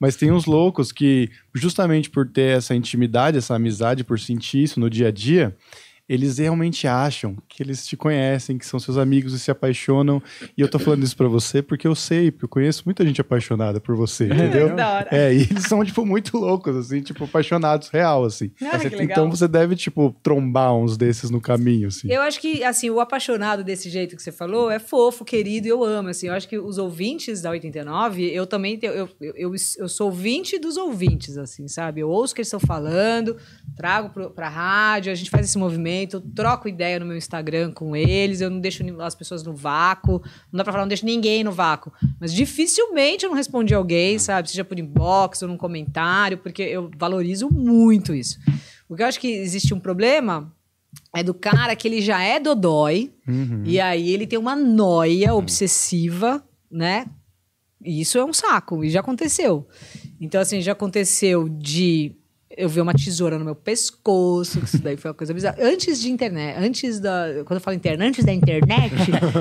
Mas tem uns loucos que, justamente por ter essa intimidade, essa amizade, por sentir isso no dia a dia, eles realmente acham que eles te conhecem, que são seus amigos e se apaixonam. E eu tô falando isso para você porque eu sei, porque eu conheço muita gente apaixonada por você, entendeu? é, e eles são, tipo, muito loucos, assim, tipo, apaixonados real, assim. Não, Mas, então você deve, tipo, trombar uns desses no caminho, assim. Eu acho que, assim, o apaixonado desse jeito que você falou é fofo, querido, eu amo, assim. Eu acho que os ouvintes da 89, eu também, eu, eu, eu, eu sou ouvinte dos ouvintes, assim, sabe? Eu ouço o que eles estão falando, trago para a rádio, a gente faz esse movimento, troco ideia no meu Instagram com eles, eu não deixo as pessoas no vácuo, não dá para falar, não deixo ninguém no vácuo, mas dificilmente eu não respondi alguém, sabe, seja por inbox ou num comentário, porque eu valorizo muito isso. O que eu acho que existe um problema é do cara que ele já é dodói, uhum. e aí ele tem uma noia obsessiva, né? E isso é um saco, e já aconteceu. Então, assim, já aconteceu de eu vi uma tesoura no meu pescoço, que isso daí foi uma coisa bizarra. Antes de internet, antes da. Quando eu falo internet, antes da internet,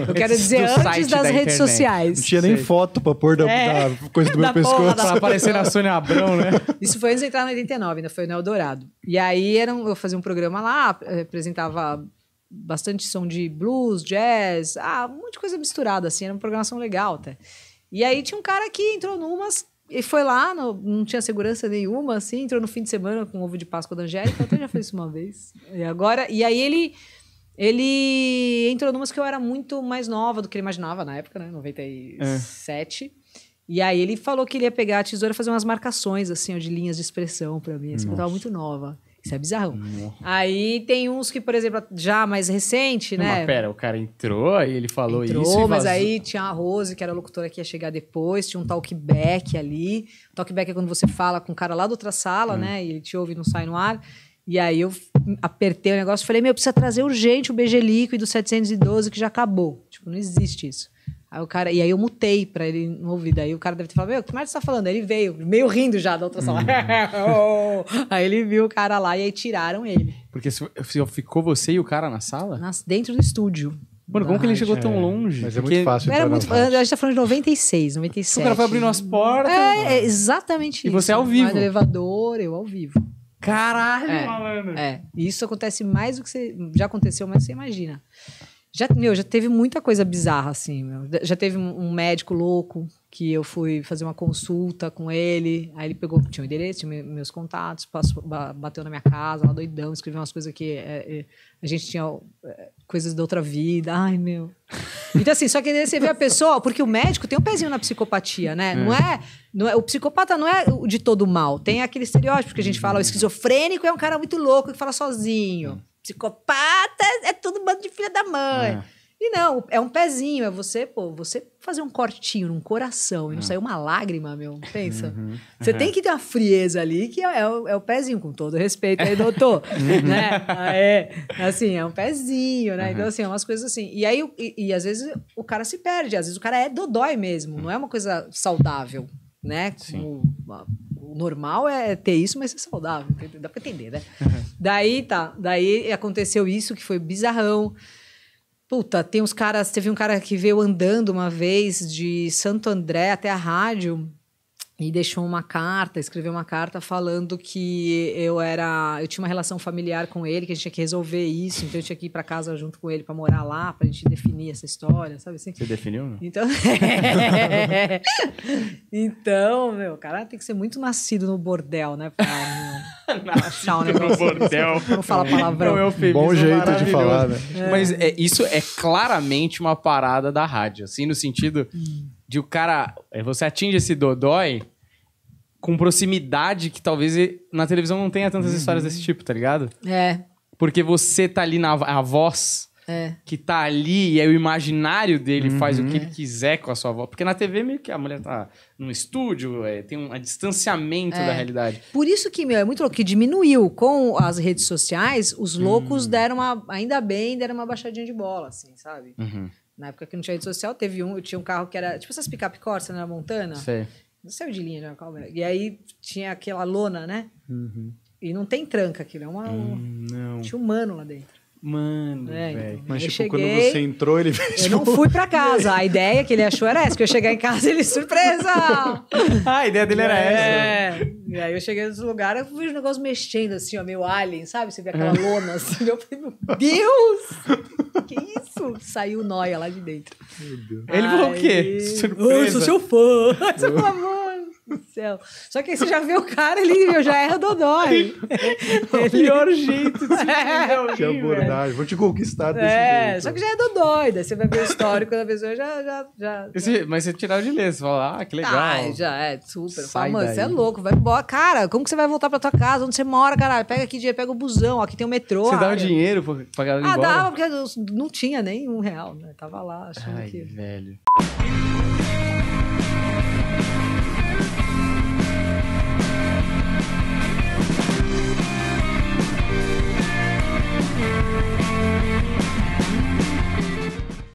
eu quero dizer antes das da redes internet. sociais. Não tinha nem Sei. foto pra pôr da, é. da coisa do meu da pescoço. Pra aparecer na Sônia Abrão, né? Isso foi antes de entrar no 89, ainda foi no Eldorado. E aí era um, eu fazia um programa lá, apresentava bastante som de blues, jazz, ah, um monte de coisa misturada, assim, era uma programação legal, até. E aí tinha um cara que entrou numas e foi lá, não, não, tinha segurança nenhuma, assim, entrou no fim de semana com ovo de Páscoa da Angélica, até então já fez isso uma vez. E agora, e aí ele ele entrou numas que eu era muito mais nova do que ele imaginava na época, né, 97. É. E aí ele falou que ele ia pegar a tesoura e fazer umas marcações assim, de linhas de expressão para mim, assim, eu tava muito nova. Isso é bizarro. Aí tem uns que, por exemplo, já mais recente, né? Mas pera, o cara entrou e ele falou entrou, isso. Mas aí tinha a Rose, que era a locutora que ia chegar depois, tinha um talkback ali. talkback é quando você fala com um cara lá da outra sala, hum. né? E ele te ouve e não sai no ar. E aí eu apertei o negócio e falei, meu, precisa trazer urgente o BG líquido 712 que já acabou. Tipo, não existe isso. Aí o cara, e aí eu mutei pra ele não ouvir. Daí o cara deve ter falado, meu, que mais você tá falando? Aí ele veio, meio rindo já da outra sala. Hum. aí ele viu o cara lá e aí tiraram ele. Porque se, se ficou você e o cara na sala? Nas, dentro do estúdio. Mano, como que ele chegou tão é, longe? Mas é muito fácil. Era muito, a gente tá falando de 96, 97. O cara foi abrindo as portas. É, é exatamente e isso. E você é ao vivo. No elevador, eu ao vivo. Caralho, é, malandro. É, isso acontece mais do que você... Já aconteceu, mas você imagina. Já, meu, já teve muita coisa bizarra, assim. Meu. Já teve um médico louco que eu fui fazer uma consulta com ele. Aí ele pegou, tinha o endereço, tinha meus contatos, passou, bateu na minha casa, lá doidão, escreveu umas coisas que é, é, a gente tinha é, coisas da outra vida. Ai, meu. Então, assim, só que daí você vê a pessoa, porque o médico tem um pezinho na psicopatia, né? É. Não, é, não é. O psicopata não é de todo mal. Tem aquele estereótipo que a gente fala, o esquizofrênico é um cara muito louco que fala sozinho psicopata é tudo bando de filha da mãe. É. E não, é um pezinho, é você, pô, você fazer um cortinho num coração e não é. sair uma lágrima, meu, pensa. Uhum, você tem é. que ter uma frieza ali, que é, é, o, é o pezinho, com todo respeito aí, doutor, uhum. né? É, assim, é um pezinho, né? Então, uhum. Então, assim, é umas coisas assim. E aí, e, e, às vezes o cara se perde, às vezes o cara é dodói mesmo, não é uma coisa saudável né? o normal é ter isso, mas ser saudável. Dá para entender, né? Uhum. Daí tá, daí aconteceu isso que foi bizarrão. Puta, tem uns caras, teve um cara que veio andando uma vez de Santo André até a rádio e deixou uma carta, escreveu uma carta falando que eu era, eu tinha uma relação familiar com ele, que a gente tinha que resolver isso, então eu tinha que ir para casa junto com ele para morar lá, para a gente definir essa história, sabe assim? Você definiu? Não? Né? Então, então, meu, o cara tem que ser muito nascido no bordel, né? Pra, achar um negócio. No bordel. Não fala é palavrão. É um Bom jeito de falar, né? É. Mas é, isso é claramente uma parada da rádio, assim no sentido. Hum de o cara. Eh, você atinge esse Dodói com proximidade que talvez na televisão não tenha tantas uhum. histórias desse tipo, tá ligado? É. Porque você tá ali na a voz é. que tá ali e aí é o imaginário dele uhum. faz o que ele quiser com a sua voz. Porque na TV meio que a mulher tá no estúdio, é, tem um é distanciamento é. da realidade. Por isso que, meu, é muito louco, que diminuiu com as redes sociais, os loucos hum. deram uma, ainda bem, deram uma baixadinha de bola, assim, sabe? Uhum. Na época que não tinha rede social, teve um, eu tinha um carro que era tipo essas pick-up Corsa na né, Montana. Sei. Não de linha, já, né, né? E aí tinha aquela lona, né? Uhum. E não tem tranca aquilo, é uma. Hum, não. Tinha um mano lá dentro. Mano, é, velho. Então. Mas, tipo, cheguei, quando você entrou, ele veio. Eu não fui pra casa. A ideia que ele achou era essa, que eu chegar em casa ele, surpresa! Ah, a ideia dele era é. essa. E aí eu cheguei nesse lugar, eu vi os negócio mexendo assim, ó, meio alien, sabe? Você vê aquela é. lona assim. Eu falei, meu Deus! que isso? Saiu noia lá de dentro. Meu Deus. Aí... Ele falou o quê? Surpresa. Eu sou seu fã. Seu amor céu. Só que aí você já vê o cara, ele já é dodói. o pior jeito de se te é abordar. Vou te conquistar desse é, jeito. Só que já é dodói. Daí você vai ver o histórico da pessoa, já... já, já, Esse, Mas você tirar de ler, você fala, ah, que legal. Ah, já é, super. fala, mano, você é louco, vai embora. Cara, como que você vai voltar pra tua casa? Onde você mora, caralho? Pega aqui dinheiro, pega o busão, aqui tem o metrô. Você dá o dinheiro pra, pra galera ah, embora? Ah, dava, porque não tinha nem um real, né? Tava lá, achando Ai, que... velho.